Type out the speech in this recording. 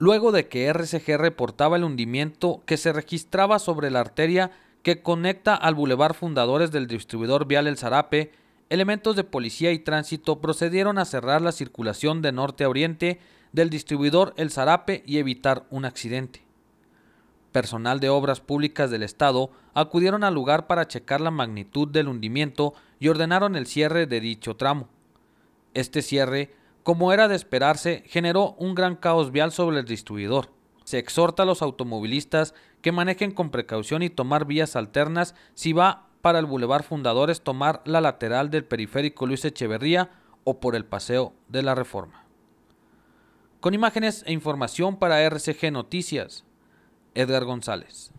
luego de que RCG reportaba el hundimiento que se registraba sobre la arteria que conecta al bulevar Fundadores del distribuidor vial El Zarape, elementos de policía y tránsito procedieron a cerrar la circulación de norte a oriente del distribuidor El Zarape y evitar un accidente. Personal de obras públicas del Estado acudieron al lugar para checar la magnitud del hundimiento y ordenaron el cierre de dicho tramo. Este cierre como era de esperarse, generó un gran caos vial sobre el distribuidor. Se exhorta a los automovilistas que manejen con precaución y tomar vías alternas si va para el Boulevard Fundadores tomar la lateral del periférico Luis Echeverría o por el Paseo de la Reforma. Con imágenes e información para RCG Noticias, Edgar González.